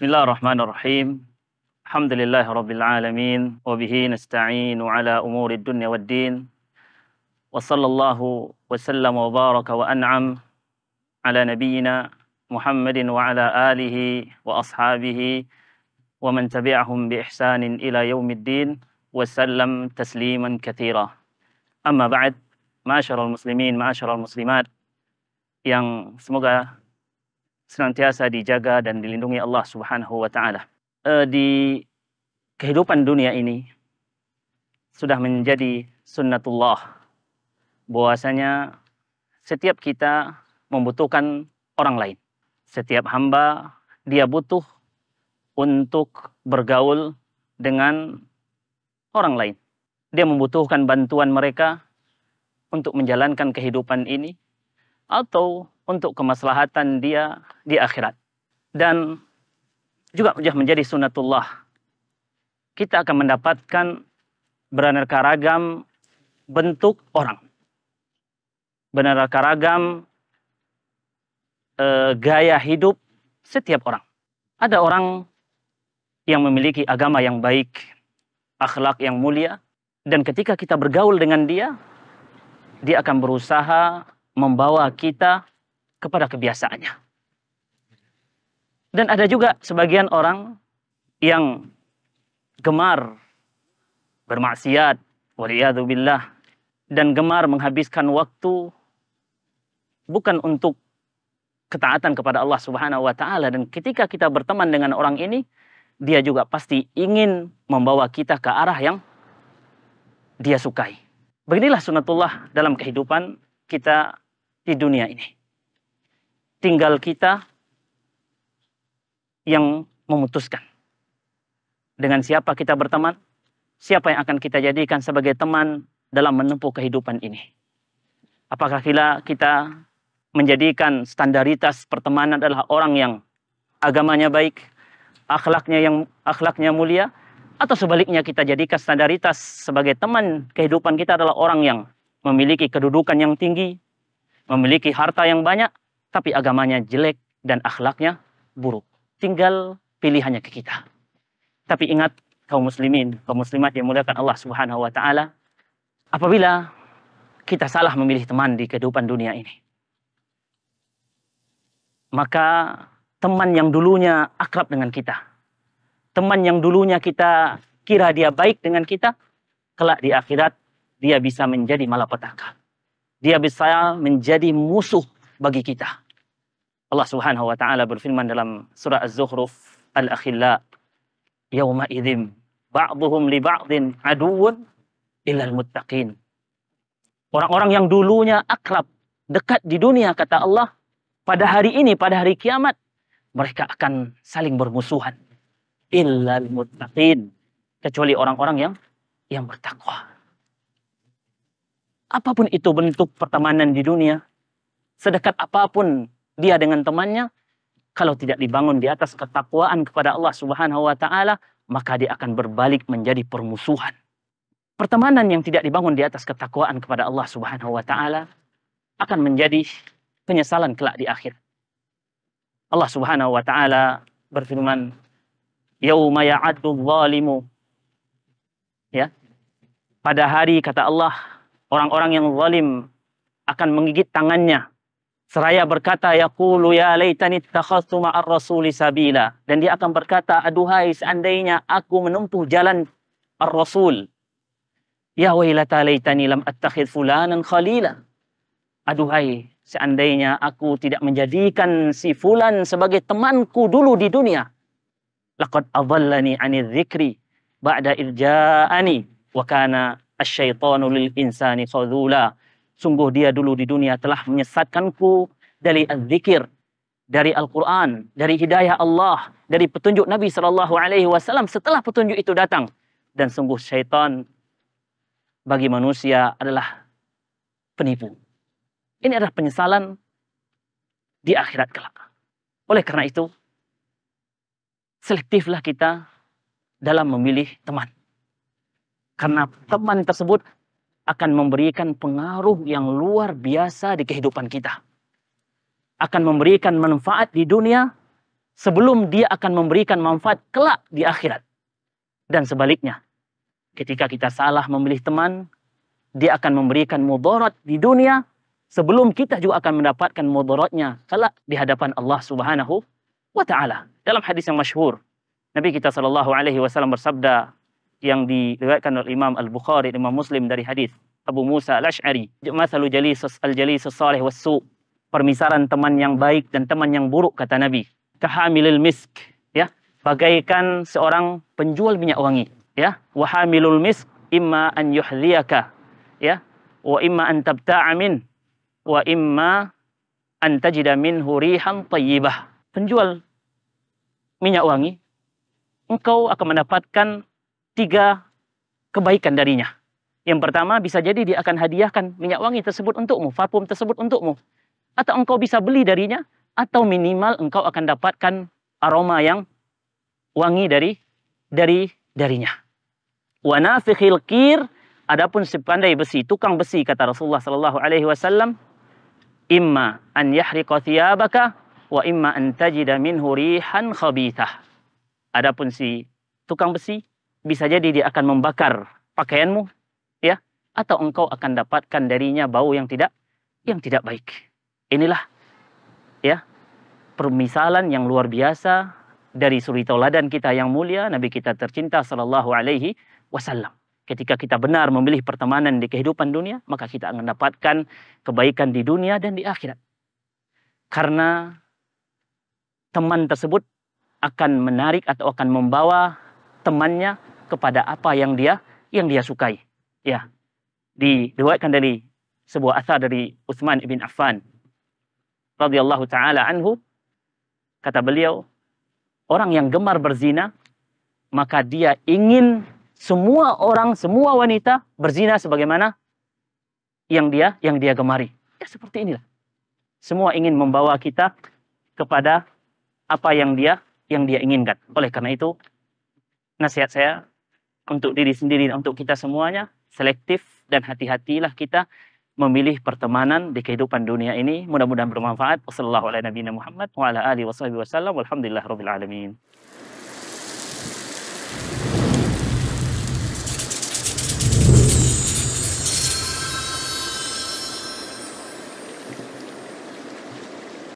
بسم الله الرحمن الرحيم الحمد لله رب العالمين وبه نستعين على أمور الدنيا والدين وصلى الله وسلم وبارك وأنعم على نبينا محمد وعلى آله وأصحابه ومن تبعهم بإحسان إلى يوم الدين وسلم تسليما كثيرا أما بعد معاشر المسلمين معاشر المسلمات yang semoga senantiasa dijaga dan dilindungi Allah Subhanahu wa taala. Eh, di kehidupan dunia ini sudah menjadi sunnatullah bahwasanya setiap kita membutuhkan orang lain. Setiap hamba dia butuh untuk bergaul dengan orang lain. Dia membutuhkan bantuan mereka untuk menjalankan kehidupan ini atau untuk kemaslahatan dia di akhirat. Dan juga sudah menjadi sunnatullah. Kita akan mendapatkan beraneka ragam bentuk orang. Beraneka ragam e, gaya hidup setiap orang. Ada orang yang memiliki agama yang baik, akhlak yang mulia, dan ketika kita bergaul dengan dia, dia akan berusaha membawa kita kepada kebiasaannya. Dan ada juga sebagian orang yang gemar bermaksiat, waliyadzubillah, dan gemar menghabiskan waktu bukan untuk ketaatan kepada Allah Subhanahu wa taala dan ketika kita berteman dengan orang ini dia juga pasti ingin membawa kita ke arah yang dia sukai. Beginilah sunatullah dalam kehidupan kita di dunia ini tinggal kita yang memutuskan. Dengan siapa kita berteman, siapa yang akan kita jadikan sebagai teman dalam menempuh kehidupan ini. Apakah kita menjadikan standaritas pertemanan adalah orang yang agamanya baik, akhlaknya yang akhlaknya mulia, atau sebaliknya kita jadikan standaritas sebagai teman kehidupan kita adalah orang yang memiliki kedudukan yang tinggi, memiliki harta yang banyak, tapi agamanya jelek dan akhlaknya buruk. Tinggal pilihannya ke kita. Tapi ingat kaum muslimin, kaum muslimat yang muliakan Allah Subhanahu wa taala, apabila kita salah memilih teman di kehidupan dunia ini, maka teman yang dulunya akrab dengan kita, teman yang dulunya kita kira dia baik dengan kita, kelak di akhirat dia bisa menjadi malapetaka. Dia bisa menjadi musuh bagi kita. Allah Subhanahu wa taala berfirman dalam surah Az-Zukhruf al-akhilla yauma idzim ba'dhum li ba'dhin aduwwun al muttaqin. Orang-orang yang dulunya akrab, dekat di dunia kata Allah, pada hari ini, pada hari kiamat mereka akan saling bermusuhan. al muttaqin, kecuali orang-orang yang yang bertakwa. Apapun itu bentuk pertemanan di dunia, sedekat apapun dia dengan temannya, kalau tidak dibangun di atas ketakwaan kepada Allah Subhanahu wa taala, maka dia akan berbalik menjadi permusuhan. Pertemanan yang tidak dibangun di atas ketakwaan kepada Allah Subhanahu wa taala akan menjadi penyesalan kelak di akhir. Allah Subhanahu wa taala berfirman, "Yauma ya'addu zalimu Ya. Pada hari kata Allah, orang-orang yang zalim akan menggigit tangannya Seraya berkata, Yaqulu ya laytani takhastu ma'ar rasuli sabila. Dan dia akan berkata, aduhai seandainya aku menempuh jalan ar-rasul. Ya wailata laytani lam attakhid fulanan khalila. Aduhai, seandainya aku tidak menjadikan si fulan sebagai temanku dulu di dunia. Laqad adallani anil dzikri ba'da irja'ani wa kana asyaitanu lil insani khadula. Sungguh dia dulu di dunia telah menyesatkanku dari zikir, dari Al-Quran, dari hidayah Allah, dari petunjuk Nabi Shallallahu Alaihi Wasallam setelah petunjuk itu datang. Dan sungguh syaitan bagi manusia adalah penipu. Ini adalah penyesalan di akhirat kelak. Oleh karena itu, selektiflah kita dalam memilih teman. Karena teman tersebut akan memberikan pengaruh yang luar biasa di kehidupan kita. Akan memberikan manfaat di dunia sebelum dia akan memberikan manfaat kelak di akhirat. Dan sebaliknya, ketika kita salah memilih teman, dia akan memberikan mudarat di dunia sebelum kita juga akan mendapatkan mudaratnya kelak di hadapan Allah Subhanahu wa taala. Dalam hadis yang masyhur, Nabi kita sallallahu alaihi wasallam bersabda, yang diriwayatkan oleh Imam Al-Bukhari Imam Muslim dari hadis Abu Musa Al-Ash'ari, "Mathalu jalis al-jalis salih wasu permisaran teman yang baik dan teman yang buruk kata Nabi. Kahamilil misk, ya. Bagaikan seorang penjual minyak wangi, ya. Wahamilul misk imma an yuhliyaka ya. Wa imma an tabta'a wa imma an tajida minhu rihan tayyibah. Penjual minyak wangi, engkau akan mendapatkan tiga kebaikan darinya. Yang pertama bisa jadi dia akan hadiahkan minyak wangi tersebut untukmu, parfum tersebut untukmu. Atau engkau bisa beli darinya, atau minimal engkau akan dapatkan aroma yang wangi dari dari darinya. fikhil kir, adapun si pandai besi, tukang besi kata Rasulullah Sallallahu Alaihi Wasallam, imma an yahriqa thiyabaka wa imma an tajida minhu rihan khabithah. Adapun si tukang besi bisa jadi dia akan membakar pakaianmu, ya, atau engkau akan dapatkan darinya bau yang tidak yang tidak baik. Inilah ya permisalan yang luar biasa dari suri tauladan kita yang mulia Nabi kita tercinta sallallahu alaihi wasallam. Ketika kita benar memilih pertemanan di kehidupan dunia, maka kita akan mendapatkan kebaikan di dunia dan di akhirat. Karena teman tersebut akan menarik atau akan membawa temannya kepada apa yang dia yang dia sukai. Ya. Diriwayatkan dari sebuah asar dari Utsman bin Affan radhiyallahu taala anhu kata beliau orang yang gemar berzina maka dia ingin semua orang semua wanita berzina sebagaimana yang dia yang dia gemari ya seperti inilah semua ingin membawa kita kepada apa yang dia yang dia inginkan oleh karena itu nasihat saya untuk diri sendiri dan untuk kita semuanya, selektif dan hati-hatilah kita memilih pertemanan di kehidupan dunia ini. Mudah-mudahan bermanfaat. Wassalamualaikum warahmatullahi wabarakatuh. Wa ala wa sahbihi wa sallam. Rabbil alamin.